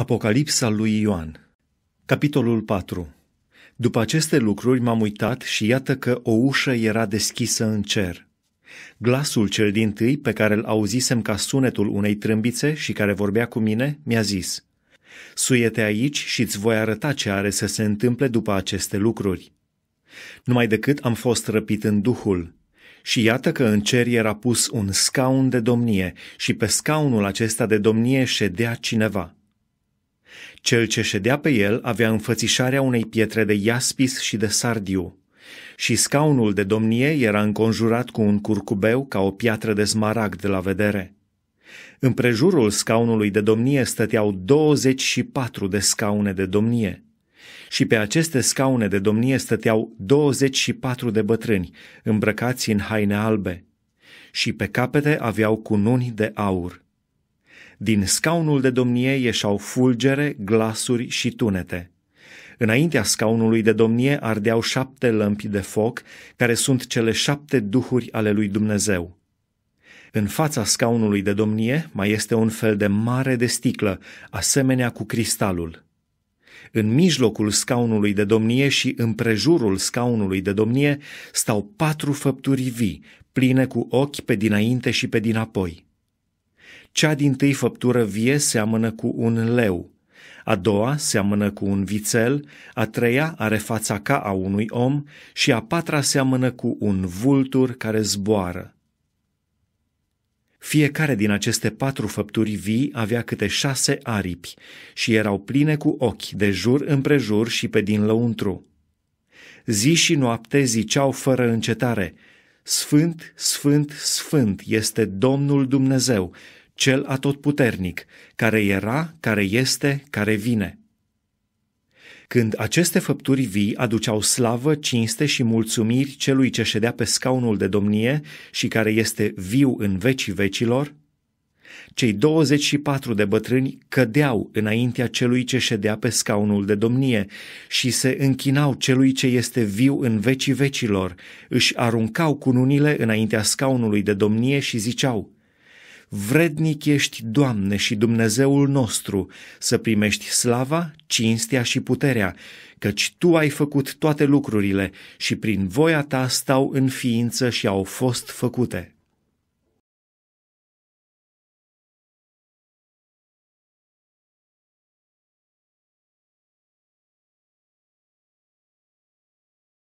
Apocalipsa lui Ioan Capitolul 4 După aceste lucruri m-am uitat și iată că o ușă era deschisă în cer. Glasul cel din tâi, pe care îl auzisem ca sunetul unei trâmbițe și care vorbea cu mine, mi-a zis, Suiete aici și îți voi arăta ce are să se întâmple după aceste lucruri. Numai decât am fost răpit în Duhul, și iată că în cer era pus un scaun de domnie și pe scaunul acesta de domnie ședea cineva – cel ce ședea pe el avea înfățișarea unei pietre de iaspis și de sardiu și scaunul de domnie era înconjurat cu un curcubeu ca o piatră de smaragd de la vedere. În prejurul scaunului de domnie stăteau 24 de scaune de domnie. Și pe aceste scaune de domnie stăteau 24 de bătrâni, îmbrăcați în haine albe. Și pe capete aveau cununi de aur. Din scaunul de domnie ieșau fulgere, glasuri și tunete. Înaintea scaunului de domnie ardeau șapte lămpi de foc, care sunt cele șapte duhuri ale lui Dumnezeu. În fața scaunului de domnie mai este un fel de mare de sticlă, asemenea cu cristalul. În mijlocul scaunului de domnie și în prejurul scaunului de domnie stau patru făpturi vii, pline cu ochi pe dinainte și pe dinapoi. Cea din tâi făptură vie seamănă cu un leu, a doua seamănă cu un vițel, a treia are fața ca a unui om și a patra seamănă cu un vultur care zboară. Fiecare din aceste patru făpturi vii avea câte șase aripi și erau pline cu ochi de jur împrejur și pe din lăuntru. Zi și noapte ziceau fără încetare, Sfânt, Sfânt, Sfânt este Domnul Dumnezeu cel atotputernic, care era, care este, care vine. Când aceste făpturi vii aduceau slavă, cinste și mulțumiri celui ce ședea pe scaunul de domnie și care este viu în vecii vecilor, cei 24 de bătrâni cădeau înaintea celui ce ședea pe scaunul de domnie și se închinau celui ce este viu în vecii vecilor, își aruncau cununile înaintea scaunului de domnie și ziceau – Vrednic ești, Doamne și Dumnezeul nostru, să primești slava, cinstea și puterea, căci Tu ai făcut toate lucrurile și prin voia Ta stau în ființă și au fost făcute.